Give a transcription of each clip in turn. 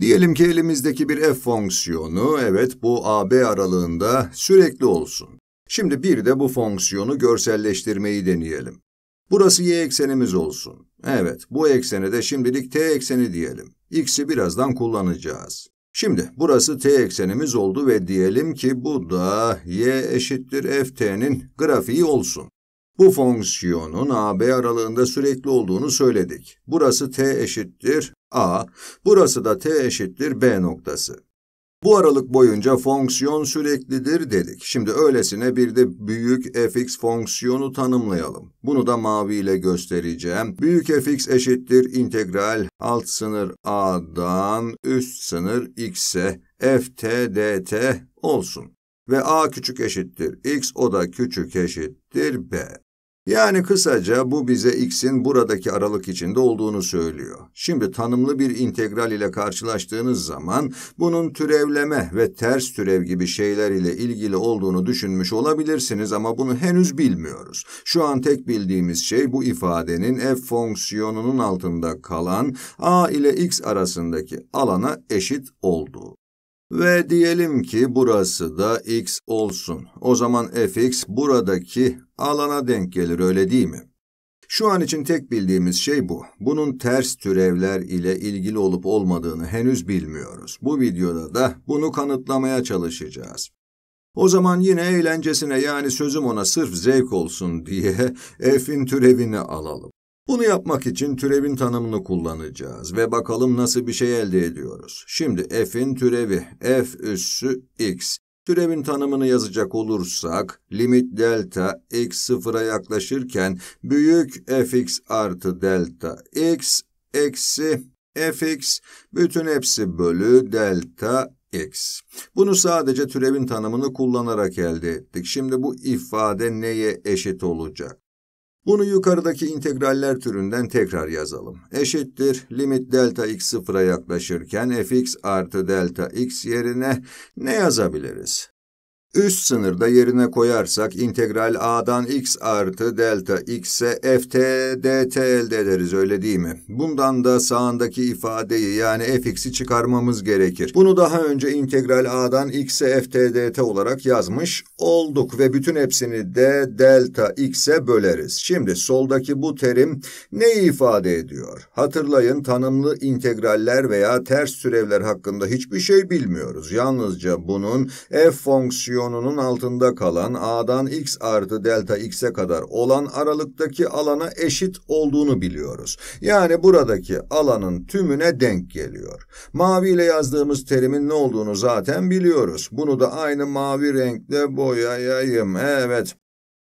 Diyelim ki elimizdeki bir f fonksiyonu, evet bu AB aralığında sürekli olsun. Şimdi bir de bu fonksiyonu görselleştirmeyi deneyelim. Burası y eksenimiz olsun. Evet, bu eksene de şimdilik t ekseni diyelim. x'i birazdan kullanacağız. Şimdi burası t eksenimiz oldu ve diyelim ki bu da y eşittir ft'nin grafiği olsun. Bu fonksiyonun AB aralığında sürekli olduğunu söyledik. Burası T eşittir A, burası da T eşittir B noktası. Bu aralık boyunca fonksiyon süreklidir dedik. Şimdi öylesine bir de büyük fx fonksiyonu tanımlayalım. Bunu da mavi ile göstereceğim. Büyük fx eşittir integral alt sınır a'dan üst sınır x'e ft dt olsun. Ve a küçük eşittir x o da küçük eşittir b. Yani kısaca bu bize x'in buradaki aralık içinde olduğunu söylüyor. Şimdi tanımlı bir integral ile karşılaştığınız zaman bunun türevleme ve ters türev gibi şeyler ile ilgili olduğunu düşünmüş olabilirsiniz ama bunu henüz bilmiyoruz. Şu an tek bildiğimiz şey bu ifadenin f fonksiyonunun altında kalan a ile x arasındaki alana eşit olduğu. Ve diyelim ki burası da x olsun. O zaman fx buradaki alana denk gelir öyle değil mi? Şu an için tek bildiğimiz şey bu. Bunun ters türevler ile ilgili olup olmadığını henüz bilmiyoruz. Bu videoda da bunu kanıtlamaya çalışacağız. O zaman yine eğlencesine yani sözüm ona sırf zevk olsun diye f'in türevini alalım. Bunu yapmak için türevin tanımını kullanacağız ve bakalım nasıl bir şey elde ediyoruz. Şimdi f'in türevi f üssü x. Türevin tanımını yazacak olursak limit delta x sıfıra yaklaşırken büyük fx artı delta x eksi fx bütün hepsi bölü delta x. Bunu sadece türevin tanımını kullanarak elde ettik. Şimdi bu ifade neye eşit olacak? Bunu yukarıdaki integraller türünden tekrar yazalım. Eşittir limit delta x sıfıra yaklaşırken fx artı delta x yerine ne yazabiliriz? Üst sınırda yerine koyarsak integral a'dan x artı delta x'e ft dt elde ederiz öyle değil mi? Bundan da sağındaki ifadeyi yani fx'i çıkarmamız gerekir. Bunu daha önce integral a'dan x'e ft dt olarak yazmış olduk ve bütün hepsini de delta x'e böleriz. Şimdi soldaki bu terim ne ifade ediyor? Hatırlayın tanımlı integraller veya ters türevler hakkında hiçbir şey bilmiyoruz. Yalnızca bunun f fonksiyonu piyonunun altında kalan a'dan x artı delta x'e kadar olan aralıktaki alana eşit olduğunu biliyoruz. Yani buradaki alanın tümüne denk geliyor. Mavi ile yazdığımız terimin ne olduğunu zaten biliyoruz. Bunu da aynı mavi renkle boyayayım. Evet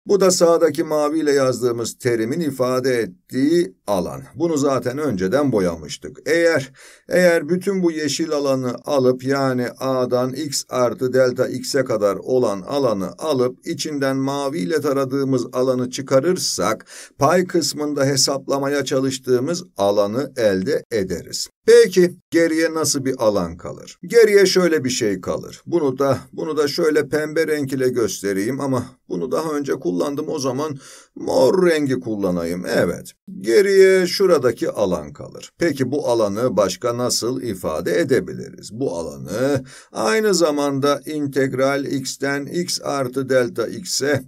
bu da sağdaki maviyle yazdığımız terimin ifade ettiği alan. Bunu zaten önceden boyamıştık. Eğer eğer bütün bu yeşil alanı alıp yani A'dan x artı delta x'e kadar olan alanı alıp içinden maviyle taradığımız alanı çıkarırsak pay kısmında hesaplamaya çalıştığımız alanı elde ederiz. Peki geriye nasıl bir alan kalır? Geriye şöyle bir şey kalır. Bunu da bunu da şöyle pembe renk ile göstereyim ama bunu daha önce kullanmıştım kullandım o zaman mor rengi kullanayım. Evet. Geriye şuradaki alan kalır. Peki bu alanı başka nasıl ifade edebiliriz? Bu alanı aynı zamanda integral x'ten x artı delta x'e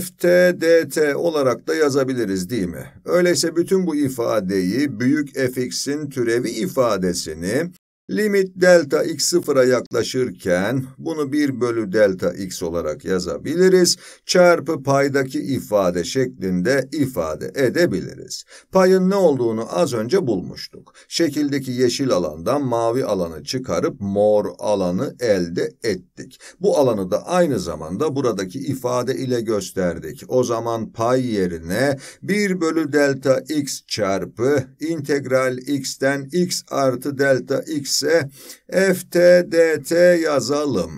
ft dt olarak da yazabiliriz değil mi? Öyleyse bütün bu ifadeyi büyük fx'in türevi ifadesini Limit delta x sıfıra yaklaşırken bunu 1 bölü delta x olarak yazabiliriz. Çarpı paydaki ifade şeklinde ifade edebiliriz. Payın ne olduğunu az önce bulmuştuk. Şekildeki yeşil alandan mavi alanı çıkarıp mor alanı elde ettik. Bu alanı da aynı zamanda buradaki ifade ile gösterdik. O zaman pay yerine 1 bölü delta x çarpı integral x'ten x artı delta x gerekirse FTDT yazalım.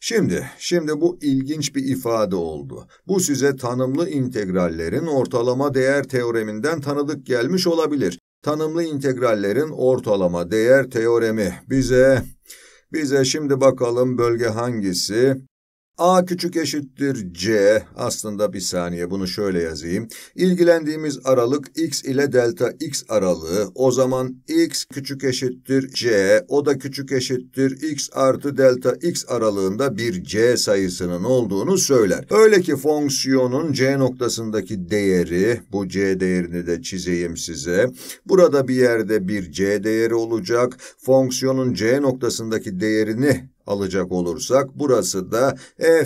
Şimdi, şimdi bu ilginç bir ifade oldu. Bu size tanımlı integrallerin ortalama değer teoreminden tanıdık gelmiş olabilir. Tanımlı integrallerin ortalama değer teoremi bize bize şimdi bakalım bölge hangisi? A küçük eşittir C. Aslında bir saniye bunu şöyle yazayım. İlgilendiğimiz aralık x ile delta x aralığı. O zaman x küçük eşittir C. O da küçük eşittir x artı delta x aralığında bir C sayısının olduğunu söyler. Öyle ki fonksiyonun C noktasındaki değeri, bu C değerini de çizeyim size. Burada bir yerde bir C değeri olacak. Fonksiyonun C noktasındaki değerini alacak olursak burası da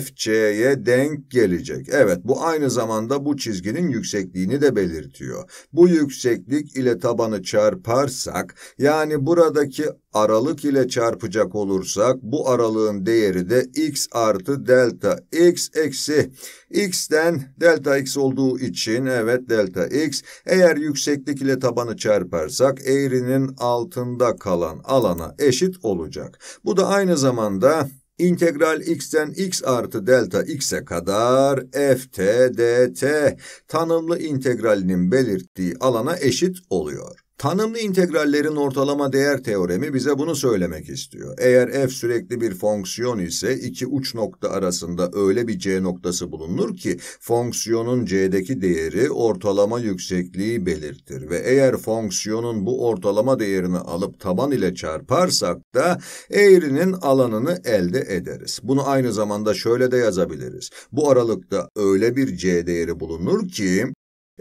FC'ye denk gelecek. Evet bu aynı zamanda bu çizginin yüksekliğini de belirtiyor. Bu yükseklik ile tabanı çarparsak yani buradaki aralık ile çarpacak olursak bu aralığın değeri de x artı delta x eksi x'ten delta x olduğu için evet delta x eğer yükseklik ile tabanı çarparsak eğrinin altında kalan alana eşit olacak. Bu da aynı zamanda İntegral x'ten x artı delta x'e kadar f t dt tanımlı integralinin belirttiği alana eşit oluyor. Tanımlı integrallerin ortalama değer teoremi bize bunu söylemek istiyor. Eğer f sürekli bir fonksiyon ise iki uç nokta arasında öyle bir c noktası bulunur ki fonksiyonun c'deki değeri ortalama yüksekliği belirtir ve eğer fonksiyonun bu ortalama değerini alıp taban ile çarparsak da eğrinin alanını elde ederiz. Bunu aynı zamanda şöyle de yazabiliriz. Bu aralıkta öyle bir c değeri bulunur ki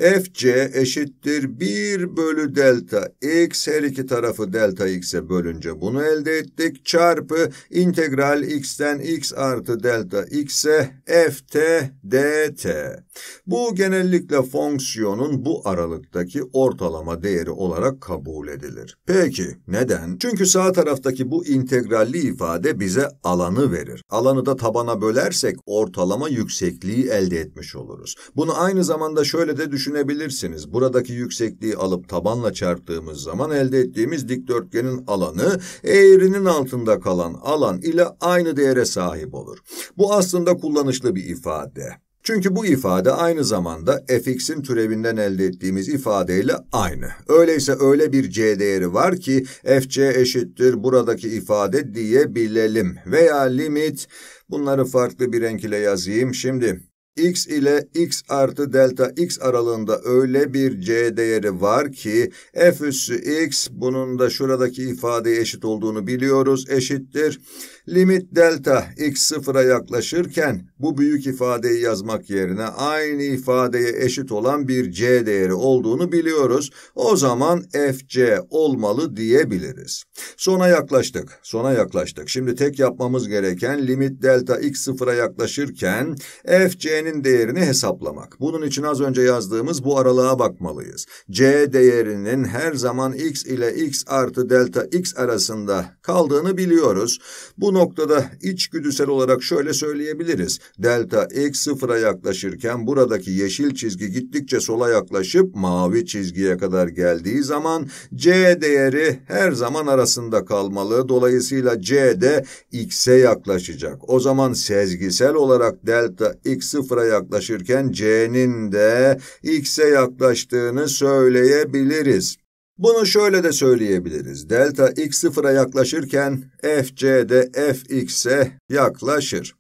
FC eşittir 1 bölü delta x her iki tarafı delta x'e bölünce bunu elde ettik. Çarpı integral x'ten x artı delta x'e ft dt. Bu genellikle fonksiyonun bu aralıktaki ortalama değeri olarak kabul edilir. Peki neden? Çünkü sağ taraftaki bu integralli ifade bize alanı verir. Alanı da tabana bölersek ortalama yüksekliği elde etmiş oluruz. Bunu aynı zamanda şöyle de düşün düşünebilirsiniz. Buradaki yüksekliği alıp tabanla çarptığımız zaman elde ettiğimiz dikdörtgenin alanı eğrinin altında kalan alan ile aynı değere sahip olur. Bu aslında kullanışlı bir ifade. Çünkü bu ifade aynı zamanda fx'in türevinden elde ettiğimiz ifadeyle aynı. Öyleyse öyle bir c değeri var ki fc eşittir buradaki ifade diyebilelim. Veya limit bunları farklı bir renk ile yazayım şimdi x ile x artı delta x aralığında öyle bir c değeri var ki f üssü x bunun da şuradaki ifadeye eşit olduğunu biliyoruz eşittir. Limit delta x sıfıra yaklaşırken bu büyük ifadeyi yazmak yerine aynı ifadeye eşit olan bir c değeri olduğunu biliyoruz. O zaman fc olmalı diyebiliriz. Sona yaklaştık, sona yaklaştık. Şimdi tek yapmamız gereken limit delta x sıfıra yaklaşırken fc'nin değerini hesaplamak. Bunun için az önce yazdığımız bu aralığa bakmalıyız. c değerinin her zaman x ile x artı delta x arasında kaldığını biliyoruz. Bunu noktada içgüdüsel olarak şöyle söyleyebiliriz. Delta X sıfıra yaklaşırken buradaki yeşil çizgi gittikçe sola yaklaşıp mavi çizgiye kadar geldiği zaman C değeri her zaman arasında kalmalı. Dolayısıyla C de X'e yaklaşacak. O zaman sezgisel olarak delta X sıfıra yaklaşırken C'nin de X'e yaklaştığını söyleyebiliriz. Bunu şöyle de söyleyebiliriz. Delta x sıfıra yaklaşırken fc de fx'e yaklaşır.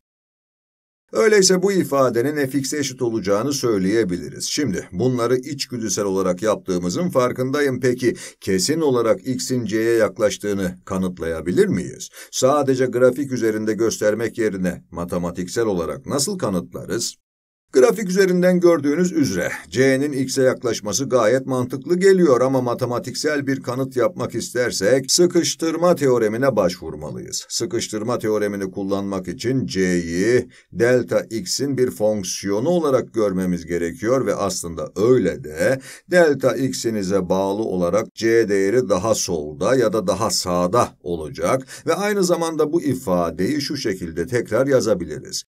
Öyleyse bu ifadenin fx'e eşit olacağını söyleyebiliriz. Şimdi bunları içgüdüsel olarak yaptığımızın farkındayım. Peki kesin olarak x'in c'ye yaklaştığını kanıtlayabilir miyiz? Sadece grafik üzerinde göstermek yerine matematiksel olarak nasıl kanıtlarız? Grafik üzerinden gördüğünüz üzere C'nin X'e yaklaşması gayet mantıklı geliyor ama matematiksel bir kanıt yapmak istersek sıkıştırma teoremine başvurmalıyız. Sıkıştırma teoremini kullanmak için C'yi delta X'in bir fonksiyonu olarak görmemiz gerekiyor ve aslında öyle de delta X'inize bağlı olarak C değeri daha solda ya da daha sağda olacak ve aynı zamanda bu ifadeyi şu şekilde tekrar yazabiliriz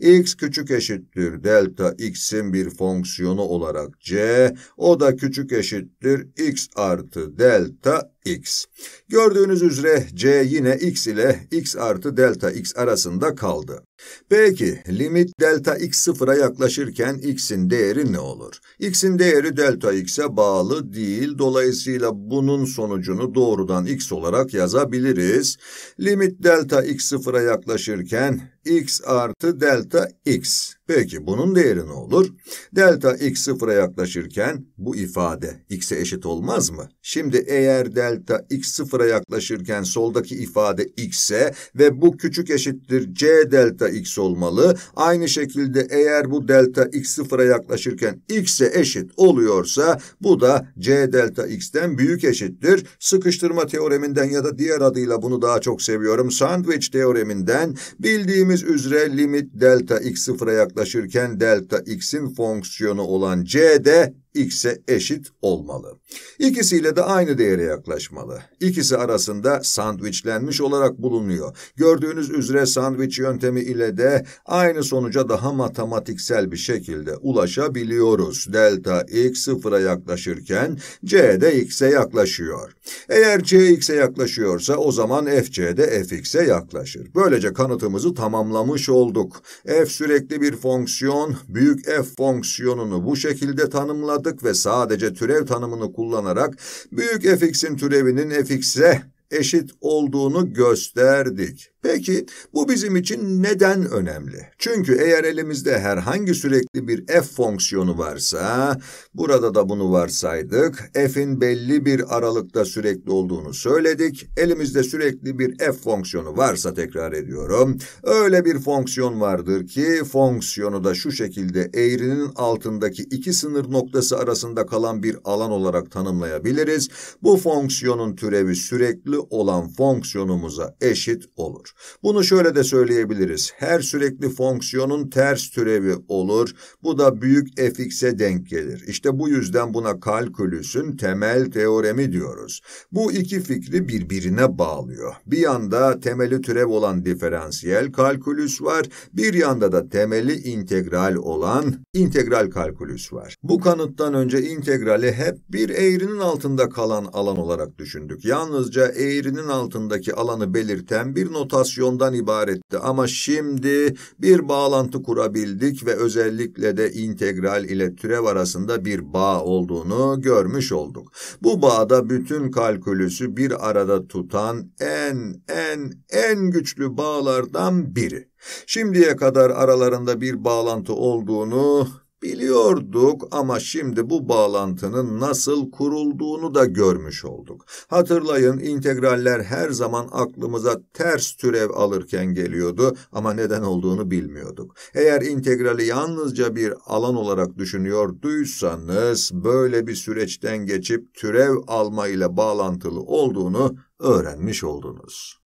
x küçük eşittir delta x'in bir fonksiyonu olarak c, o da küçük eşittir x artı delta x. Gördüğünüz üzere c yine x ile x artı delta x arasında kaldı. Peki limit delta x sıfıra yaklaşırken x'in değeri ne olur? x'in değeri delta x'e bağlı değil. Dolayısıyla bunun sonucunu doğrudan x olarak yazabiliriz. Limit delta x sıfıra yaklaşırken x artı delta x. Peki bunun değeri ne olur? Delta x sıfıra yaklaşırken bu ifade x'e eşit olmaz mı? Şimdi eğer delta delta x sıfıra yaklaşırken soldaki ifade x'e ve bu küçük eşittir c delta x olmalı. Aynı şekilde eğer bu delta x sıfıra yaklaşırken x'e eşit oluyorsa bu da c delta x'ten büyük eşittir. Sıkıştırma teoreminden ya da diğer adıyla bunu daha çok seviyorum. Sandwich teoreminden bildiğimiz üzere limit delta x sıfıra yaklaşırken delta x'in fonksiyonu olan c de x'e eşit olmalı. İkisiyle de aynı değere yaklaşmalı. İkisi arasında sandviçlenmiş olarak bulunuyor. Gördüğünüz üzere sandviç yöntemi ile de aynı sonuca daha matematiksel bir şekilde ulaşabiliyoruz. Delta x sıfıra yaklaşırken c de x'e yaklaşıyor. Eğer c x'e yaklaşıyorsa o zaman f fc de fx'e yaklaşır. Böylece kanıtımızı tamamlamış olduk. f sürekli bir fonksiyon, büyük f fonksiyonunu bu şekilde tanımladık sadık ve sadece türev tanımını kullanarak büyük fx'in türevinin fx'e eşit olduğunu gösterdik. Peki bu bizim için neden önemli? Çünkü eğer elimizde herhangi sürekli bir f fonksiyonu varsa, burada da bunu varsaydık, f'in belli bir aralıkta sürekli olduğunu söyledik, elimizde sürekli bir f fonksiyonu varsa tekrar ediyorum, öyle bir fonksiyon vardır ki fonksiyonu da şu şekilde eğrinin altındaki iki sınır noktası arasında kalan bir alan olarak tanımlayabiliriz. Bu fonksiyonun türevi sürekli olan fonksiyonumuza eşit olur. Bunu şöyle de söyleyebiliriz. Her sürekli fonksiyonun ters türevi olur. Bu da büyük fx'e denk gelir. İşte bu yüzden buna kalkülüsün temel teoremi diyoruz. Bu iki fikri birbirine bağlıyor. Bir yanda temeli türev olan diferansiyel kalkülüs var. Bir yanda da temeli integral olan integral kalkülüs var. Bu kanıttan önce integrali hep bir eğrinin altında kalan alan olarak düşündük. Yalnızca eğrinin altındaki alanı belirten bir notasyon istasyondan ibaretti ama şimdi bir bağlantı kurabildik ve özellikle de integral ile türev arasında bir bağ olduğunu görmüş olduk. Bu bağda bütün kalkülüsü bir arada tutan en en en güçlü bağlardan biri. Şimdiye kadar aralarında bir bağlantı olduğunu Biliyorduk ama şimdi bu bağlantının nasıl kurulduğunu da görmüş olduk. Hatırlayın integraller her zaman aklımıza ters türev alırken geliyordu ama neden olduğunu bilmiyorduk. Eğer integrali yalnızca bir alan olarak düşünüyorduysanız böyle bir süreçten geçip türev alma ile bağlantılı olduğunu öğrenmiş oldunuz.